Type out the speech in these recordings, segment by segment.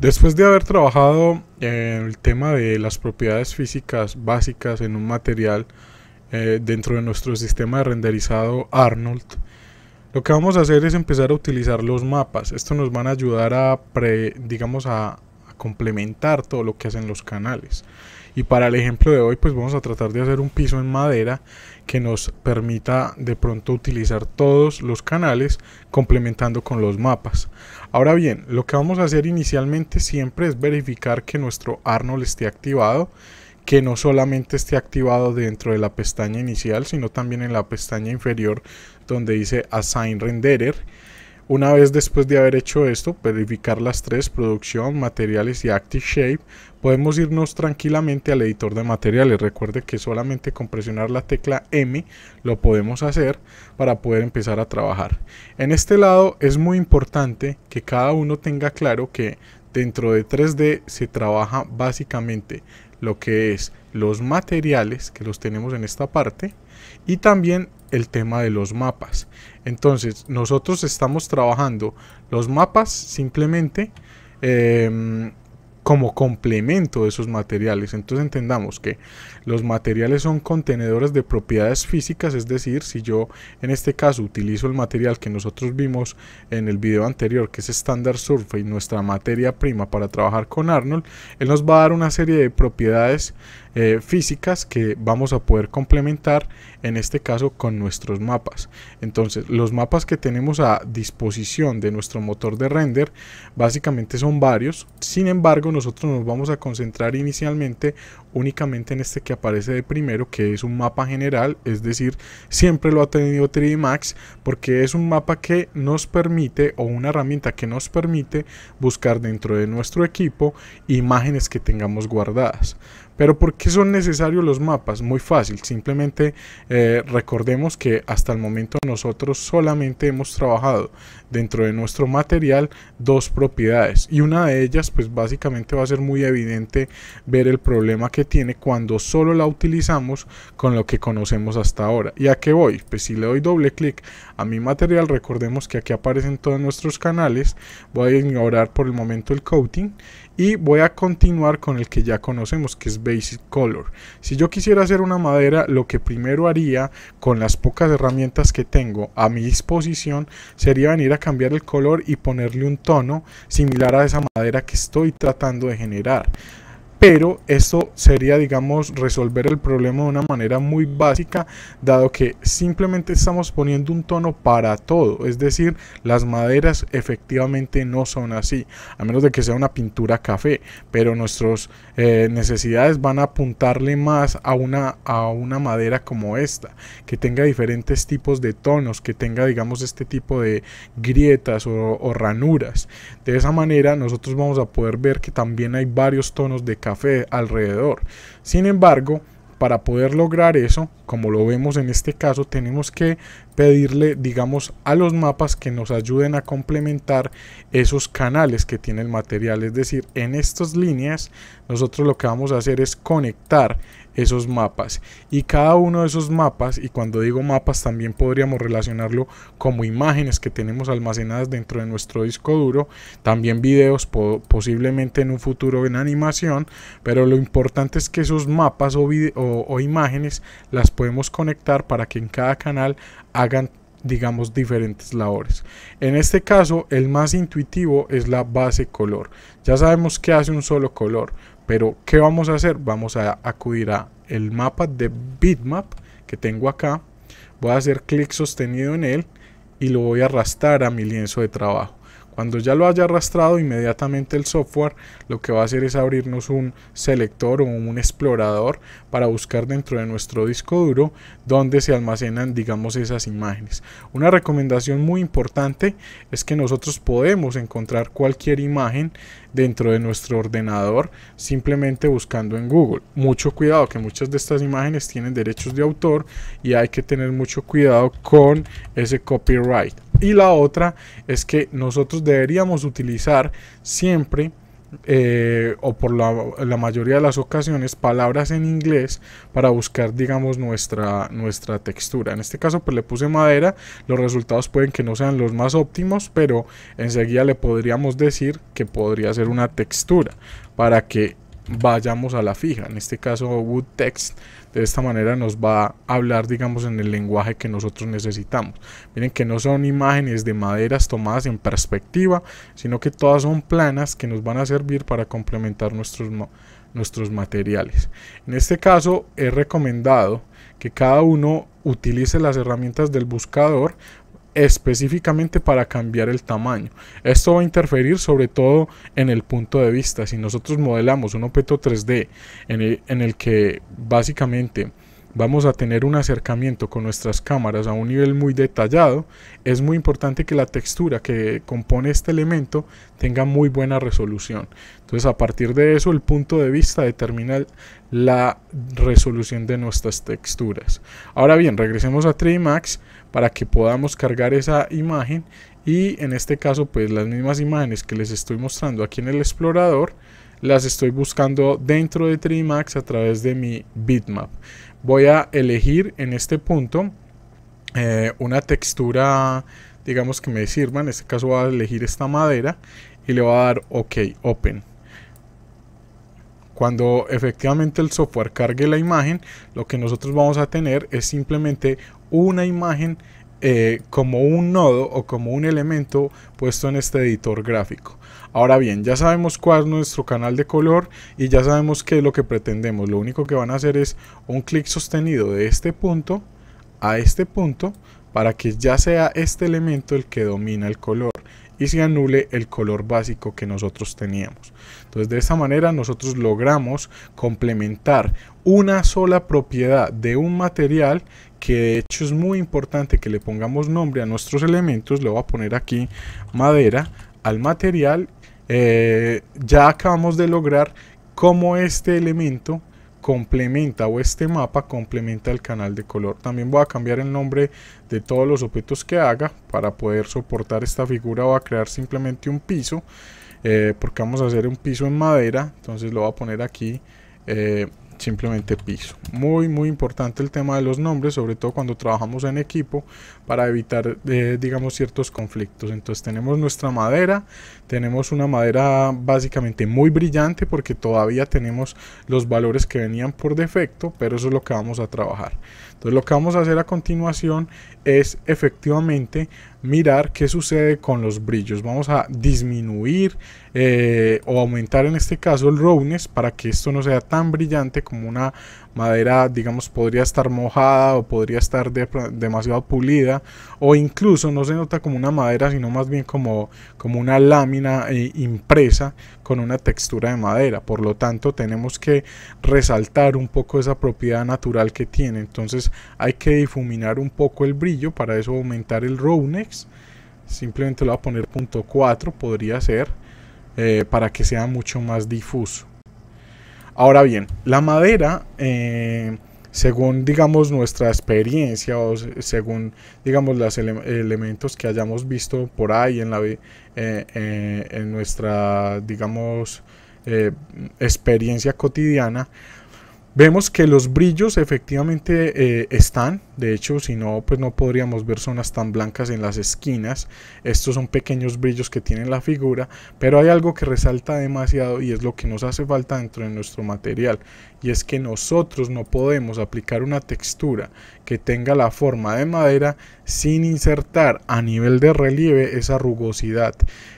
Después de haber trabajado en el tema de las propiedades físicas básicas en un material eh, dentro de nuestro sistema de renderizado Arnold, lo que vamos a hacer es empezar a utilizar los mapas. Esto nos van a ayudar a, pre, digamos, a complementar todo lo que hacen los canales. Y para el ejemplo de hoy, pues vamos a tratar de hacer un piso en madera que nos permita de pronto utilizar todos los canales complementando con los mapas. Ahora bien, lo que vamos a hacer inicialmente siempre es verificar que nuestro Arnold esté activado que no solamente esté activado dentro de la pestaña inicial, sino también en la pestaña inferior donde dice Assign Renderer una vez después de haber hecho esto, verificar las tres, producción, materiales y active shape, podemos irnos tranquilamente al editor de materiales. Recuerde que solamente con presionar la tecla M lo podemos hacer para poder empezar a trabajar. En este lado es muy importante que cada uno tenga claro que dentro de 3D se trabaja básicamente lo que es los materiales que los tenemos en esta parte y también el tema de los mapas. Entonces, nosotros estamos trabajando los mapas simplemente em, como complemento de esos materiales. Entonces entendamos que los materiales son contenedores de propiedades físicas, es decir, si yo en este caso utilizo el material que nosotros vimos en el video anterior, que es Standard Surface, nuestra materia prima para trabajar con Arnold, él nos va a dar una serie de propiedades eh, físicas que vamos a poder complementar en este caso con nuestros mapas. Entonces los mapas que tenemos a disposición de nuestro motor de render básicamente son varios. Sin embargo nosotros nos vamos a concentrar inicialmente únicamente en este que aparece de primero que es un mapa general. Es decir, siempre lo ha tenido 3D Max porque es un mapa que nos permite o una herramienta que nos permite buscar dentro de nuestro equipo imágenes que tengamos guardadas. Pero ¿por qué son necesarios los mapas? Muy fácil, simplemente eh, recordemos que hasta el momento nosotros solamente hemos trabajado dentro de nuestro material dos propiedades y una de ellas pues básicamente va a ser muy evidente ver el problema que tiene cuando solo la utilizamos con lo que conocemos hasta ahora. ¿Y a qué voy? Pues si le doy doble clic a mi material, recordemos que aquí aparecen todos nuestros canales, voy a ignorar por el momento el coating y voy a continuar con el que ya conocemos que es Basic Color. Si yo quisiera hacer una madera, lo que primero haría con las pocas herramientas que tengo a mi disposición sería venir a cambiar el color y ponerle un tono similar a esa madera que estoy tratando de generar pero esto sería, digamos, resolver el problema de una manera muy básica, dado que simplemente estamos poniendo un tono para todo, es decir, las maderas efectivamente no son así, a menos de que sea una pintura café, pero nuestras eh, necesidades van a apuntarle más a una, a una madera como esta, que tenga diferentes tipos de tonos, que tenga, digamos, este tipo de grietas o ranuras. De esa manera nosotros vamos a poder ver que también hay varios tonos de café café alrededor. Sin embargo, para poder lograr eso, como lo vemos en este caso, tenemos que pedirle, digamos, a los mapas que nos ayuden a complementar esos canales que tiene el material. Es decir, en estas líneas nosotros lo que vamos a hacer es conectar esos mapas y cada uno de esos mapas y cuando digo mapas también podríamos relacionarlo como imágenes que tenemos almacenadas dentro de nuestro disco duro también videos posiblemente en un futuro en animación pero lo importante es que esos mapas o, imágenes las podemos conectar para que en cada canal hagan digamos diferentes labores en este caso el más intuitivo es la base color ya sabemos que hace un solo color pero qué vamos a hacer vamos a acudir a el mapa de bitmap que tengo acá voy a hacer clic sostenido en él y lo voy a arrastrar a mi lienzo de trabajo cuando ya lo haya arrastrado, inmediatamente el software lo que va a hacer es abrirnos un selector o un explorador para buscar dentro de nuestro disco duro donde se almacenan, digamos, esas imágenes. Una recomendación muy importante es que nosotros podemos encontrar cualquier imagen dentro de nuestro ordenador simplemente buscando en Google. Mucho cuidado que muchas de estas imágenes tienen derechos de autor y hay que tener mucho cuidado con ese copyright. Y la otra es que nosotros deberíamos utilizar siempre eh, o por la, mayoría de las ocasiones palabras en inglés para buscar digamos nuestra nuestra textura en este caso pues le puse madera los resultados pueden que no sean los más óptimos pero enseguida le podríamos decir que podría ser una textura para que vayamos a la fija. En este caso, Wood text de esta manera nos va a hablar, digamos, en el lenguaje que nosotros necesitamos. Miren que no son imágenes de maderas tomadas en perspectiva, sino que todas son planas que nos van a servir para complementar nuestros, nuestros materiales. En este caso, he recomendado que cada uno utilice las herramientas del buscador específicamente para cambiar el tamaño. Esto va a interferir sobre todo en el punto de vista. Si nosotros modelamos un objeto 3D en el, en el que básicamente vamos a tener un acercamiento con nuestras cámaras a un nivel muy detallado, es muy importante que la textura que compone este elemento tenga muy buena resolución. Entonces a partir de eso el punto de vista determina la resolución de nuestras texturas. Ahora bien, regresemos a 3D Max para que podamos cargar esa imagen y en este caso pues las mismas imágenes que les estoy mostrando aquí en el explorador las estoy buscando dentro de 3D Max a través de mi bitmap voy a elegir en este punto eh, una textura digamos que me sirva en este caso voy a elegir esta madera y le voy a dar ok open cuando efectivamente el software cargue la imagen lo que nosotros vamos a tener es simplemente una imagen eh, como un nodo o como un elemento puesto en este editor gráfico. Ahora bien, ya sabemos cuál es nuestro canal de color y ya sabemos qué es lo que pretendemos. Lo único que van a hacer es un clic sostenido de este punto a este punto para que ya sea este elemento el que domina el color y se anule el color básico que nosotros teníamos. Entonces de esta manera nosotros logramos complementar una sola propiedad de un material que de hecho es muy importante que le pongamos nombre a nuestros elementos, lo voy a poner aquí madera al material, eh, ya acabamos de lograr cómo este elemento complementa o este mapa complementa el canal de color. También voy a cambiar el nombre de todos los objetos que haga para poder soportar esta figura. Voy a crear simplemente un piso eh, porque vamos a hacer un piso en madera. Entonces lo voy a poner aquí eh, simplemente piso. Muy, muy importante el tema de los nombres, sobre todo cuando trabajamos en equipo, para evitar, eh, digamos, ciertos conflictos. Entonces tenemos nuestra madera, tenemos una madera básicamente muy brillante porque todavía tenemos los valores que venían por defecto, pero eso es lo que vamos a trabajar. Entonces lo que vamos a hacer a continuación es efectivamente mirar qué sucede con los brillos. Vamos a disminuir eh, o aumentar en este caso el roughness para que esto no sea tan brillante como una madera digamos podría estar mojada o podría estar demasiado pulida o incluso no se nota como una madera sino más bien como, como una lámina eh, impresa con una textura de madera por lo tanto tenemos que resaltar un poco esa propiedad natural que tiene entonces hay que difuminar un poco el brillo para eso aumentar el roughness simplemente lo voy a poner punto 4 podría ser eh, para que sea mucho más difuso. Ahora bien, la madera, eh, según digamos nuestra experiencia o según digamos los elementos que hayamos visto por ahí en, la, eh, en nuestra digamos experiencia cotidiana, vemos que los brillos efectivamente están, de hecho, si no, pues no podríamos ver zonas tan blancas en las esquinas. Estos son pequeños brillos que tiene la figura, pero hay algo que resalta demasiado y es lo que nos hace falta dentro de nuestro material. Y es que nosotros no podemos aplicar una textura que tenga la forma de madera sin insertar a nivel de relieve esa rugosidad,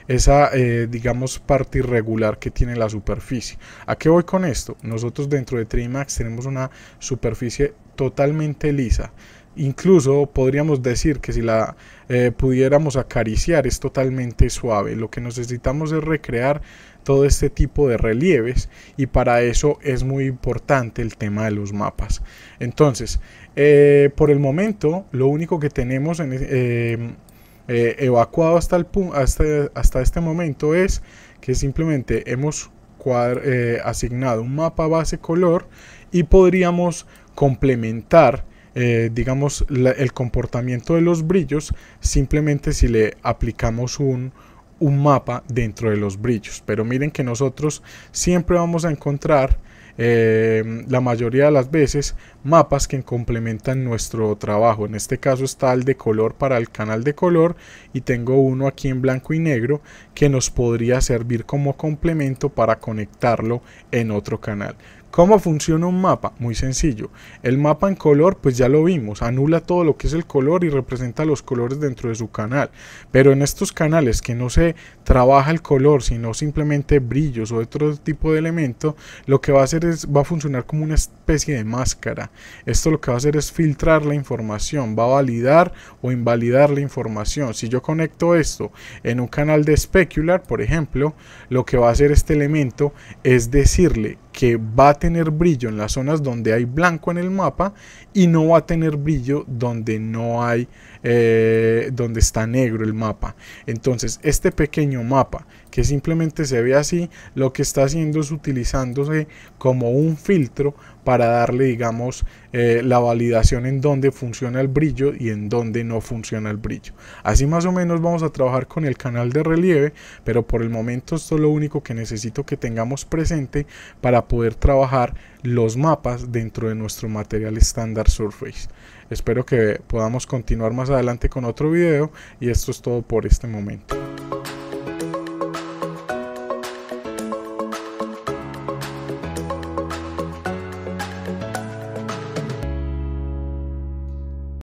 esa, eh, digamos, parte irregular que tiene la superficie. ¿A qué voy con esto? Nosotros dentro de Trimax tenemos una superficie totalmente lisa. Incluso podríamos decir que si la eh, pudiéramos acariciar es totalmente suave. Lo que necesitamos es recrear todo este tipo de relieves y para eso es muy importante el tema de los mapas. Entonces, eh, por el momento lo único que tenemos eh, evacuado hasta, el, hasta, hasta este momento es que simplemente hemos asignado un mapa base color y podríamos complementar eh, digamos el comportamiento de los brillos simplemente si le aplicamos un, mapa dentro de los brillos pero miren que nosotros siempre vamos a encontrar em, la mayoría de las veces mapas que complementan nuestro trabajo. En este caso está el de color para el canal de color y tengo uno aquí en blanco y negro que nos podría servir como complemento para conectarlo en otro canal. ¿Cómo funciona un mapa? Muy sencillo. El mapa en color, pues ya lo vimos, anula todo lo que es el color y representa los colores dentro de su canal. Pero en estos canales que no se trabaja el color, sino simplemente brillos o otro tipo de elemento, lo que va a hacer es, va a funcionar como una especie de máscara. Esto lo que va a hacer es filtrar la información, va a validar o invalidar la información. Si yo conecto esto en un canal de specular, por ejemplo, lo que va a hacer este elemento es decirle que va a tener brillo en las zonas donde hay blanco en el mapa y no va a tener brillo donde no hay eh, donde está negro el mapa entonces este pequeño mapa que simplemente se ve así lo que está haciendo es utilizándose como un filtro para darle, digamos, eh, la validación en donde funciona el brillo y en donde no funciona el brillo. Así más o menos vamos a trabajar con el canal de relieve, pero por el momento esto es lo único que necesito que tengamos presente para poder trabajar los mapas dentro de nuestro material estándar Surface. Espero que podamos continuar más adelante con otro video y esto es todo por este momento.